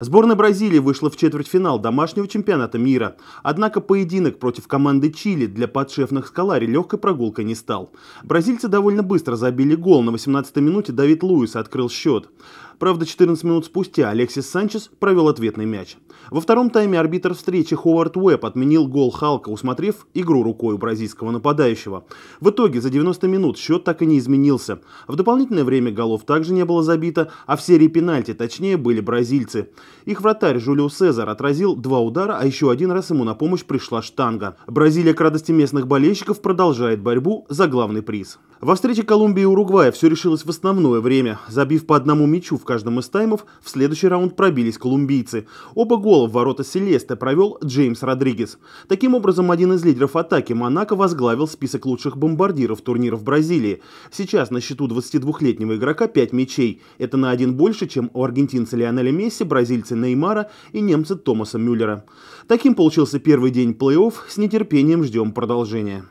Сборная Бразилии вышла в четвертьфинал домашнего чемпионата мира. Однако поединок против команды Чили для подшефных Скалари легкой прогулкой не стал. Бразильцы довольно быстро забили гол. На 18-й минуте Давид Луис открыл счет. Правда, 14 минут спустя Алексис Санчес провел ответный мяч. Во втором тайме арбитр встречи Ховард Уэбб отменил гол Халка, усмотрев игру рукой у бразильского нападающего. В итоге за 90 минут счет так и не изменился. В дополнительное время голов также не было забито, а в серии пенальти точнее были бразильцы. Их вратарь Жулио Сезар отразил два удара, а еще один раз ему на помощь пришла штанга. Бразилия к радости местных болельщиков продолжает борьбу за главный приз. Во встрече Колумбии и Уругвая все решилось в основное время. Забив по одному мячу в каждом из таймов, в следующий раунд пробились колумбийцы. Оба гола в ворота Селесте провел Джеймс Родригес. Таким образом, один из лидеров атаки Монако возглавил список лучших бомбардиров турнира в Бразилии. Сейчас на счету 22-летнего игрока 5 мячей. Это на один больше, чем у аргентинца Лионеля Месси, бразильца Неймара и немца Томаса Мюллера. Таким получился первый день плей-офф. С нетерпением ждем продолжения.